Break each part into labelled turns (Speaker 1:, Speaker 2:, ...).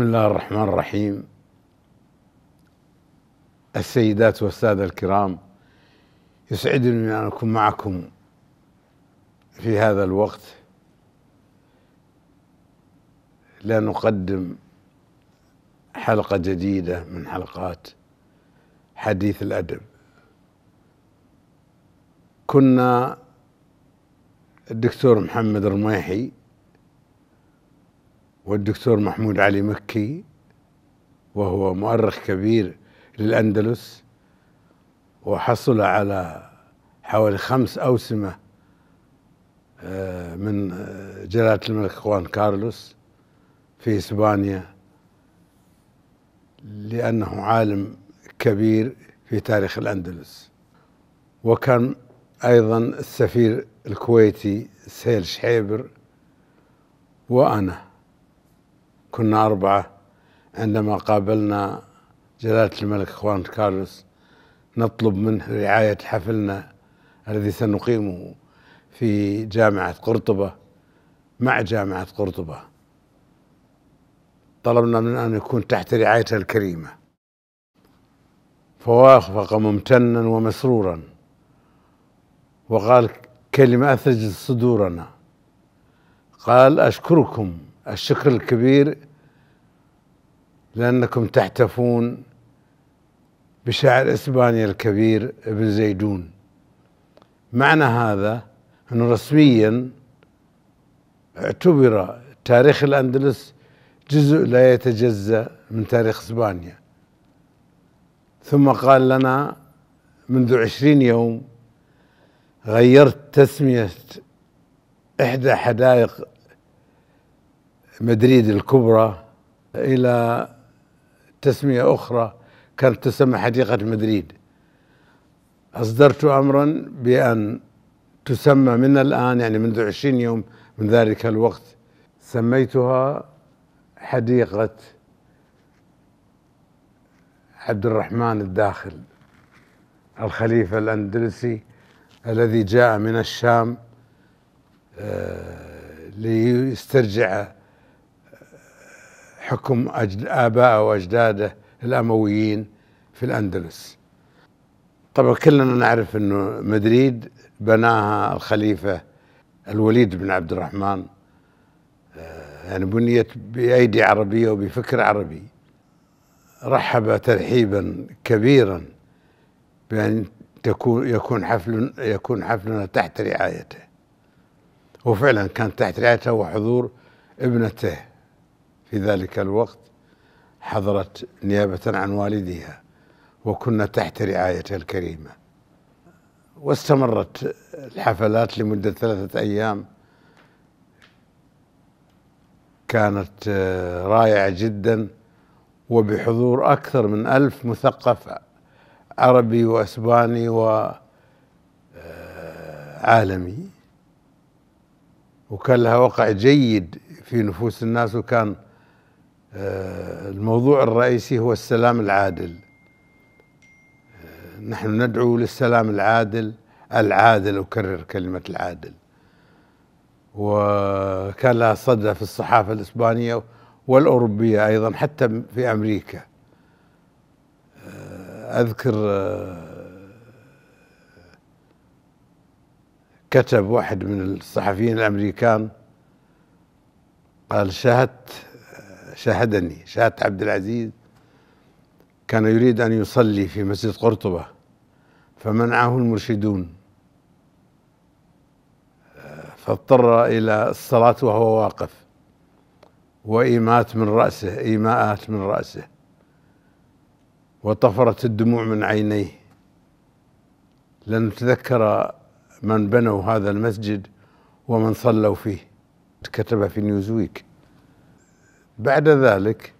Speaker 1: بسم الله الرحمن الرحيم السيدات والساده الكرام يسعدني ان اكون معكم في هذا الوقت لنقدم حلقه جديده من حلقات حديث الادب كنا الدكتور محمد رميحي والدكتور محمود علي مكي وهو مؤرخ كبير للأندلس وحصل على حوالي خمس أوسمة آه، من آه، جلالة الملك خوان كارلوس في إسبانيا لأنه عالم كبير في تاريخ الأندلس وكان أيضا السفير الكويتي سهيل شحيبر وأنا كنا أربعة عندما قابلنا جلالة الملك خوان كارلوس نطلب منه رعاية حفلنا الذي سنقيمه في جامعة قرطبة مع جامعة قرطبة طلبنا من أن يكون تحت رعايته الكريمة فوافق ممتنا ومسرورا وقال كلمة أثلجت صدورنا قال أشكركم الشكر الكبير لأنكم تحتفون بشاعر إسبانيا الكبير ابن زيدون معنى هذا أنه رسميا اعتبر تاريخ الأندلس جزء لا يتجزأ من تاريخ إسبانيا ثم قال لنا منذ عشرين يوم غيرت تسمية إحدى حدائق مدريد الكبرى إلى تسمية أخرى كانت تسمى حديقة مدريد أصدرت أمرا بأن تسمى من الآن يعني منذ عشرين يوم من ذلك الوقت سميتها حديقة عبد الرحمن الداخل الخليفة الأندلسي الذي جاء من الشام آه، ليسترجع حكم أجد آباءه وأجداده الأمويين في الأندلس طبعا كلنا نعرف أنه مدريد بناها الخليفة الوليد بن عبد الرحمن آه، يعني بنيت بأيدي عربية وبفكر عربي رحب ترحيبا كبيرا بأن تكون يكون حفل يكون حفلنا تحت رعايته وفعلا كان تحت رعايته وحضور ابنته في ذلك الوقت حضرت نيابة عن والدها وكنا تحت رعايته الكريمة واستمرت الحفلات لمدة ثلاثة أيام كانت آه، رائعة جدا وبحضور أكثر من ألف مثقف عربي وأسباني وعالمي آه، وكان لها وقع جيد في نفوس الناس وكان آه، الموضوع الرئيسي هو السلام العادل آه، نحن ندعو للسلام العادل العادل أكرر كلمة العادل وكان لها صدى في الصحافة الإسبانية والأوروبية أيضا حتى في أمريكا آه، أذكر كتب واحد من الصحفيين الأمريكان قال شاهدت شاهدني شاهدت عبد العزيز كان يريد أن يصلي في مسجد قرطبة فمنعه المرشدون فاضطر إلى الصلاة وهو واقف وإيمات من رأسه إيماءات من رأسه وطفرت الدموع من عينيه تذكر من بنوا هذا المسجد ومن صلوا فيه كتب في نيوزويك بعد ذلك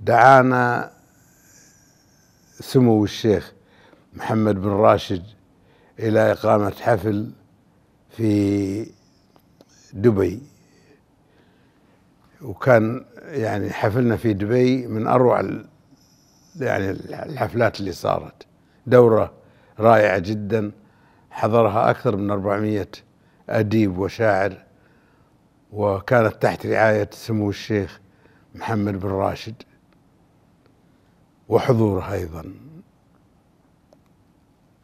Speaker 1: دعانا سمو الشيخ محمد بن راشد إلى إقامة حفل في دبي وكان يعني حفلنا في دبي من أروع يعني الحفلات اللي صارت دورة رائعة جدا حضرها أكثر من 400 أديب وشاعر وكانت تحت رعاية سمو الشيخ محمد بن راشد وحضوره أيضا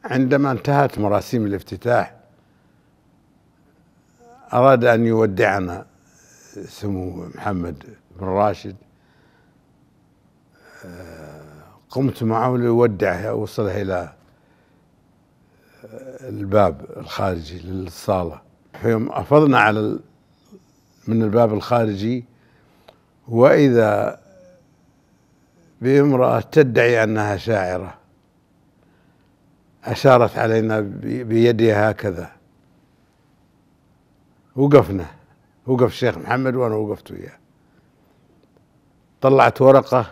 Speaker 1: عندما انتهت مراسيم الافتتاح أراد أن يودعنا سمو محمد بن راشد قمت معه ليودعه أوصله إلى الباب الخارجي للصالة فيوم أفضنا على من الباب الخارجي واذا بامراه تدعي انها شاعره اشارت علينا بيدها هكذا وقفنا وقف الشيخ محمد وانا وقفت وياه طلعت ورقه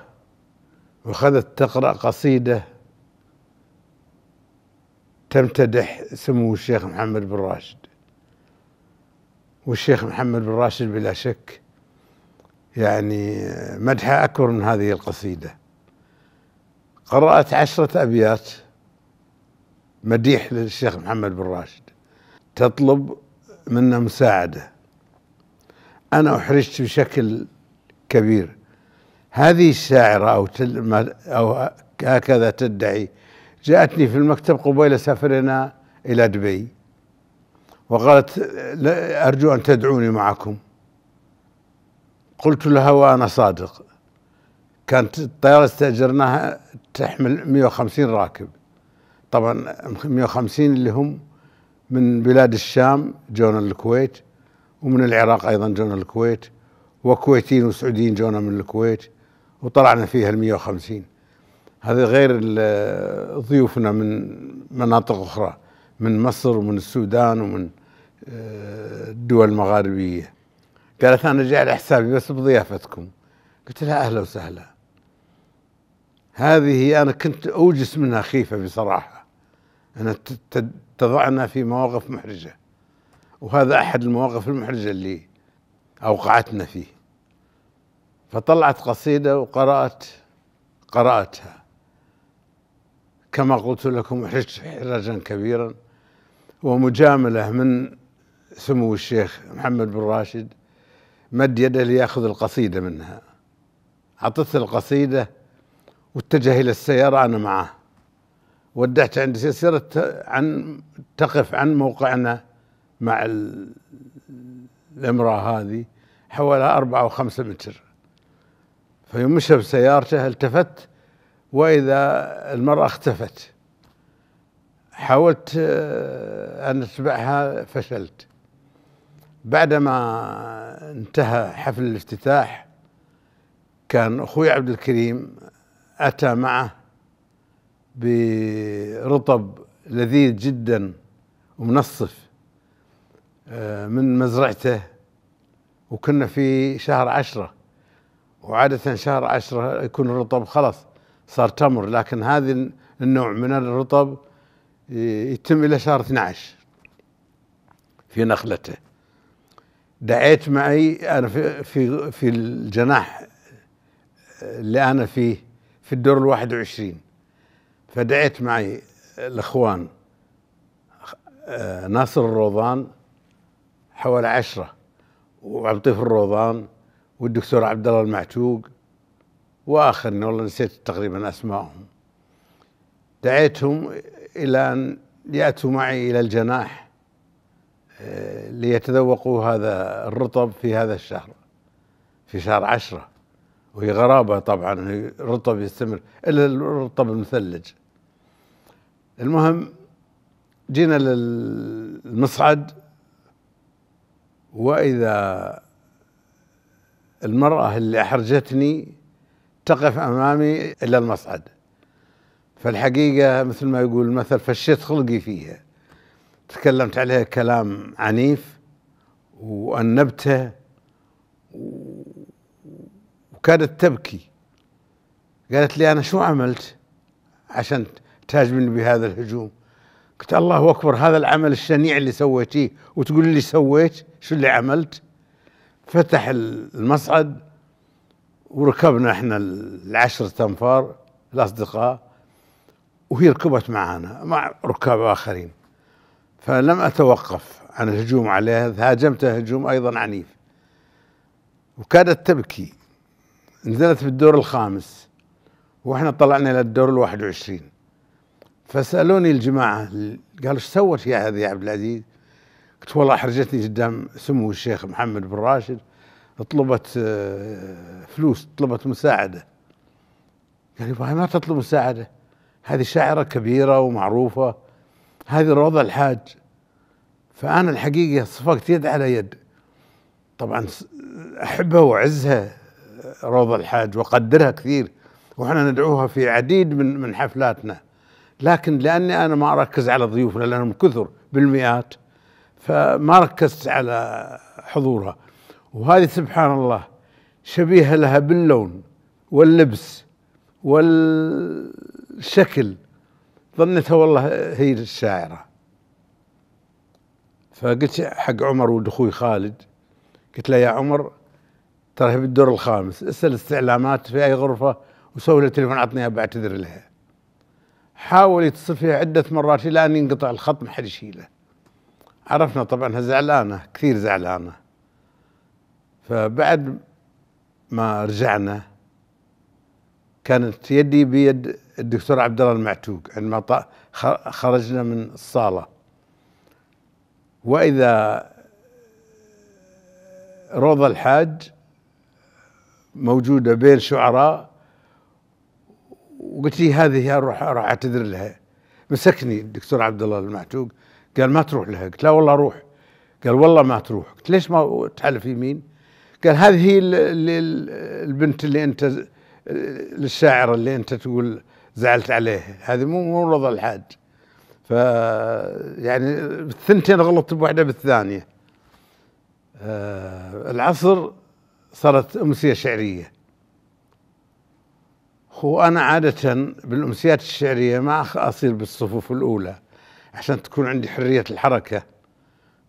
Speaker 1: وخذت تقرا قصيده تمتدح سمو الشيخ محمد بن راشد والشيخ محمد بن راشد بلا شك يعني مدحه أكبر من هذه القصيدة قرأت عشرة أبيات مديح للشيخ محمد بن راشد تطلب منا مساعدة أنا أحرجت بشكل كبير هذه الشاعرة أو, أو هكذا تدعي جاءتني في المكتب قبيل سفرنا إلى دبي وقالت أرجو أن تدعوني معكم قلت لها وأنا صادق كانت الطيارة استأجرناها تحمل 150 راكب طبعا 150 اللي هم من بلاد الشام جونا الكويت ومن العراق أيضا جونا الكويت وكويتيين وسعوديين جونا من الكويت وطلعنا فيها ال 150 هذا غير ضيوفنا من مناطق أخرى من مصر ومن السودان ومن الدول المغاربية قالت أنا جاي على حسابي بس بضيافتكم قلت لها أهلا وسهلا هذه أنا كنت أوجس منها خيفة بصراحة أنا تضعنا في مواقف محرجة وهذا أحد المواقف المحرجة اللي أوقعتنا فيه فطلعت قصيدة وقرأت قرأتها كما قلت لكم احرجا كبيرا ومجاملة من سمو الشيخ محمد بن راشد مد يده لياخذ القصيده منها اعطته القصيده واتجه الى السياره انا معه ودعت عند سيارة عن تقف عن موقعنا مع الامراه هذه حوالي أربعة أو خمسة متر فيوم مشى بسيارته التفت وإذا المرأة اختفت حاولت آه، أن أتبعها فشلت بعدما انتهى حفل الافتتاح كان اخوي عبد الكريم اتى معه برطب لذيذ جدا ومنصف آه، من مزرعته وكنا في شهر عشرة وعادة شهر عشرة يكون الرطب خلاص صار تمر لكن هذا النوع من الرطب يتم إلى شهر 12 في نخلته دعيت معي انا في في, في الجناح اللي انا فيه في الدور ال 21 فدعيت معي الاخوان آه، ناصر الروضان حوالي عشرة وعبد الطيف الروضان والدكتور عبد الله المعتوق واخر والله نسيت تقريبا اسمائهم دعيتهم الى ان ياتوا معي الى الجناح ليتذوقوا هذا الرطب في هذا الشهر في شهر عشرة وهي غرابة طبعا رطب يستمر إلا الرطب المثلج المهم جينا للمصعد وإذا المرأة اللي أحرجتني تقف أمامي إلى المصعد فالحقيقة مثل ما يقول المثل فشيت خلقي فيها تكلمت عليه كلام عنيف وأنبته وكانت تبكي قالت لي أنا شو عملت عشان تهاجمني بهذا الهجوم قلت الله أكبر هذا العمل الشنيع اللي سويتيه وتقول لي سويت شو اللي عملت فتح المصعد وركبنا احنا العشرة أنفار الأصدقاء وهي ركبت معنا مع ركاب آخرين فلم أتوقف عن الهجوم عليها هاجمتها هجوم أيضا عنيف وكادت تبكي نزلت بالدور الخامس واحنا طلعنا إلى الدور ال21 فسألوني الجماعة قالوا ايش سوت يا هذه يا عبد العزيز قلت والله حرجتني قدام سمو الشيخ محمد بن راشد طلبت آه، فلوس طلبت مساعدة قال لي ما تطلب مساعدة هذه شاعرة كبيرة ومعروفة هذه الوضع الحاج فأنا الحقيقة صفقت يد على يد طبعا أحبها وأعزها روضة الحاج وأقدرها كثير وإحنا ندعوها في عديد من من حفلاتنا لكن لأني أنا ما أركز على ضيوفنا لأنهم كثر بالمئات فما ركزت على حضورها وهذه سبحان الله شبيهة لها باللون واللبس والشكل ظنتها والله هي الشاعره فقلت حق عمر ولد اخوي خالد قلت له يا عمر ترى هي بالدور الخامس اسال استعلامات في اي غرفه وسوي له تليفون عطني بعتذر لها حاول يتصل فيها عده مرات الى ان ينقطع الخط ما حد يشيله عرفنا طبعا انها زعلانه كثير زعلانه فبعد ما رجعنا كانت يدي بيد الدكتور عبد الله المعتوق عندما خرجنا من الصاله واذا روضه الحاج موجوده بين شعراء وقلت لي هذه اروح اروح اعتذر لها مسكني الدكتور عبد الله المعتوق قال ما تروح لها قلت لا والله اروح قال والله ما تروح قلت ليش ما تحلف يمين قال هذه البنت اللي انت للشاعر اللي انت تقول زعلت عليه هذه مو مو رضا الحاج ف يعني الثنتين غلطت بواحده بالثانيه آه العصر صارت امسيه شعريه وانا عاده بالامسيات الشعريه ما اصير بالصفوف الاولى عشان تكون عندي حريه الحركه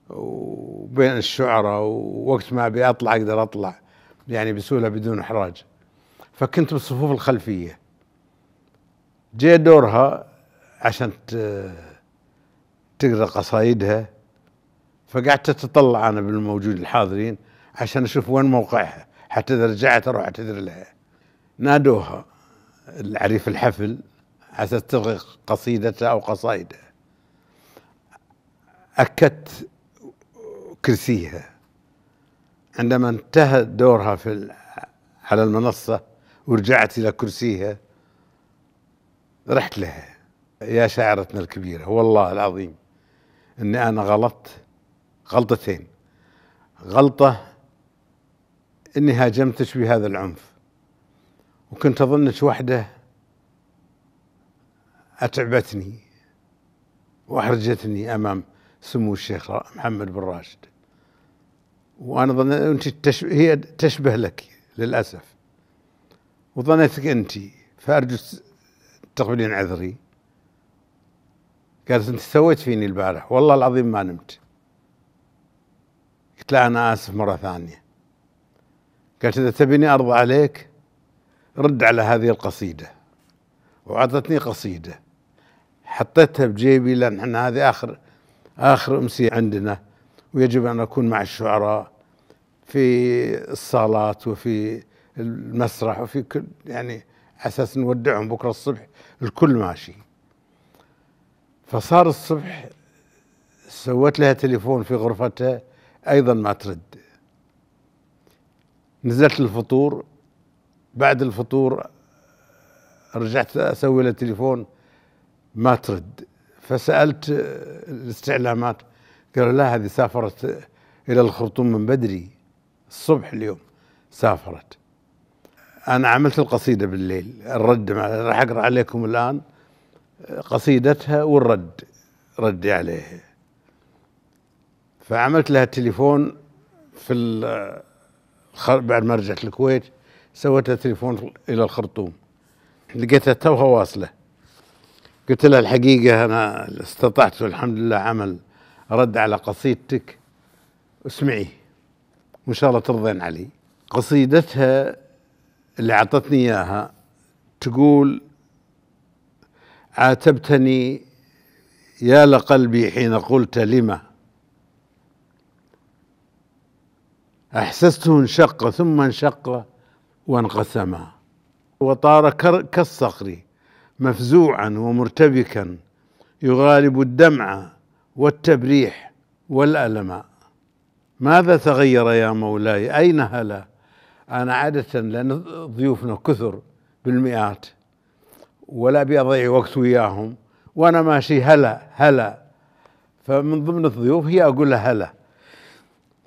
Speaker 1: وبين الشعراء ووقت ما ابي اطلع اقدر اطلع يعني بسهوله بدون احراج فكنت بالصفوف الخلفيه جاء دورها عشان تقرا قصايدها فقعدت اتطلع انا بالموجود الحاضرين عشان اشوف وين موقعها حتى اذا رجعت اروح اعتذر لها نادوها العريف الحفل عشان تلغي قصيدتها او قصائدها اكدت كرسيها عندما انتهى دورها في على المنصه ورجعت إلى كرسيها رحت لها يا شاعرتنا الكبيرة والله العظيم أني أنا غلطت غلطتين غلطة أني هاجمتك بهذا العنف وكنت أظنك وحدة أتعبتني وأحرجتني أمام سمو الشيخ محمد بن راشد وأنا ظن أنت هي تشبه لك للأسف وظنيتك انت فارجو تقبلين عذري قالت انت سويت فيني البارح والله العظيم ما نمت قلت لها انا اسف مره ثانيه قالت اذا تبيني ارضى عليك رد على هذه القصيده واعطتني قصيده حطيتها بجيبي لان احنا هذه اخر اخر امسيه عندنا ويجب ان اكون مع الشعراء في الصالات وفي المسرح وفي كل يعني اساس نودعهم بكره الصبح الكل ماشي فصار الصبح سوت لها تليفون في غرفتها ايضا ما ترد نزلت الفطور بعد الفطور رجعت اسوي لها تليفون ما ترد فسالت الاستعلامات قالوا لا هذه سافرت الى الخرطوم من بدري الصبح اليوم سافرت انا عملت القصيده بالليل الرد راح اقرا عليكم الان قصيدتها والرد ردي عليها فعملت لها تليفون في بعد ما رجعت الكويت لها تليفون الى الخرطوم لقيتها توها واصله قلت لها الحقيقه انا استطعت والحمد لله عمل رد على قصيدتك اسمعي وان شاء الله ترضين علي قصيدتها اللي اعطتني اياها تقول عاتبتني يا لقلبي حين قلت لما احسسته انشق ثم انشق وانقسم وطار كالصقر مفزوعا ومرتبكا يغالب الدمع والتبريح والألم ماذا تغير يا مولاي أين هلا أنا عادة لأن ضيوفنا كثر بالمئات ولا أبي أضيع وقت وياهم وأنا ماشي هلا هلا فمن ضمن الضيوف هي أقول لها هلا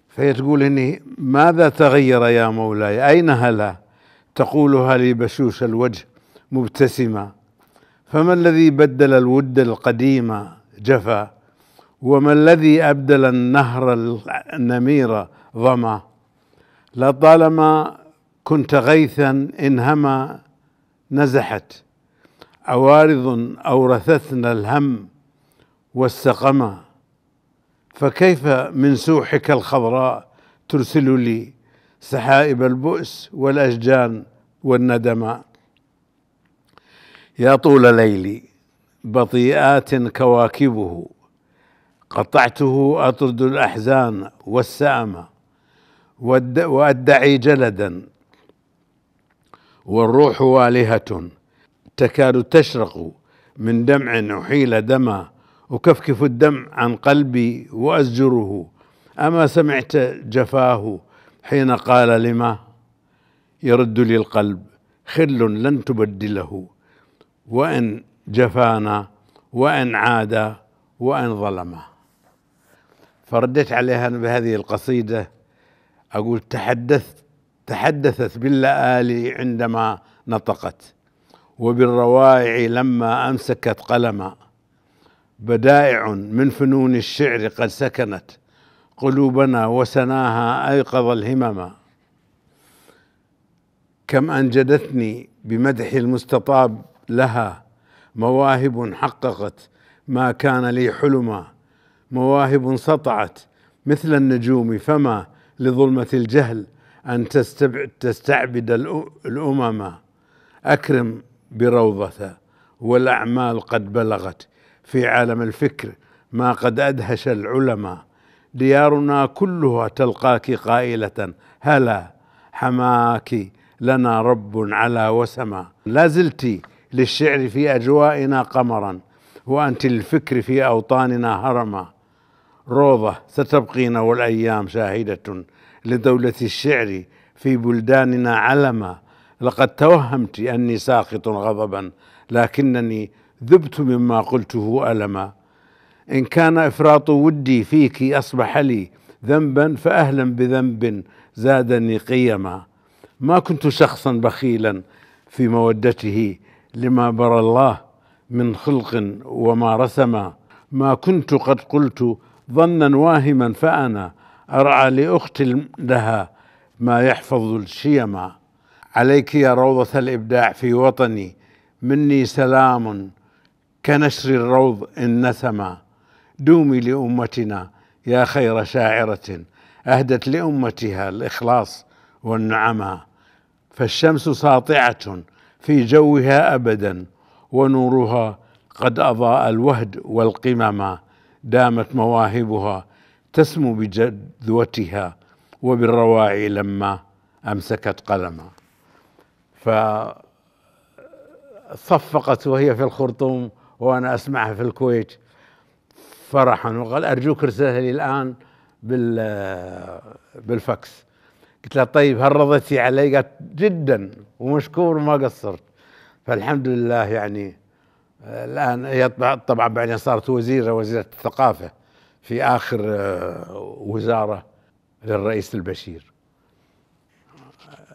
Speaker 1: فهي تقول إني ماذا تغير يا مولاي أين هلا تقولها لي بشوش الوجه مبتسمة فما الذي بدل الود القديم جفا وما الذي أبدل النهر النمير ظما لطالما كنت غيثا إن نزحت عوارض أورثتنا الهم والسقما فكيف من سوحك الخضراء ترسل لي سحائب البؤس والأشجان والندما يا طول ليلي بطيئات كواكبه قطعته أطرد الأحزان والسأمة وادعي جلدا والروح والهه تكاد تشرق من دمع احيل دما اكفكف الدمع عن قلبي وازجره اما سمعت جفاه حين قال لما يرد لي القلب خل لن تبدله وان جفانا وان عاد وان ظلما فردت عليها بهذه القصيده أقول تحدثت تحدثت باللآلي عندما نطقت وبالروائع لما أمسكت قلما بدائع من فنون الشعر قد سكنت قلوبنا وسناها أيقظ الهمم كم أنجدتني بمدح المستطاب لها مواهب حققت ما كان لي حلما مواهب سطعت مثل النجوم فما لظلمة الجهل أن تستعبد الأمم أكرم بروضة والأعمال قد بلغت في عالم الفكر ما قد أدهش العلماء ديارنا كلها تلقاك قائلة هلا حماك لنا رب على وسما لا زلت للشعر في أجوائنا قمرا وأنت للفكر في أوطاننا هرما روضة ستبقين والأيام شاهدة لدولة الشعر في بلداننا علما لقد توهمت أني ساقط غضبا لكنني ذبت مما قلته ألما إن كان إفراط ودي فيك أصبح لي ذنبا فأهلا بذنب زادني قيما ما كنت شخصا بخيلا في مودته لما برى الله من خلق وما رسما ما كنت قد قلت ظنا واهما فأنا أرعى لأخت لها ما يحفظ الشيما عليك يا روضة الإبداع في وطني مني سلام كنشر الروض إن نسما دومي لأمتنا يا خير شاعرة أهدت لأمتها الإخلاص والنعما فالشمس ساطعة في جوها أبدا ونورها قد أضاء الوهد والقمما دامت مواهبها تسمو بجذوتها وبالرواعي لما امسكت قلمها فصفقت وهي في الخرطوم وانا اسمعها في الكويت فرحا وقال ارجوك ارسلها لي الان بال بالفكس قلت لها طيب هل رضيتي علي؟ قالت جدا ومشكور ما قصرت فالحمد لله يعني الان هي طبعا بعدين صارت وزيره وزيره الثقافه في اخر آه، وزاره للرئيس البشير آه،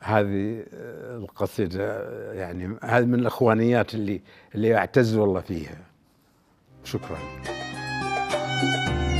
Speaker 1: هذه آه، القصيده يعني هذه من الاخوانيات اللي اللي اعتز والله فيها شكرا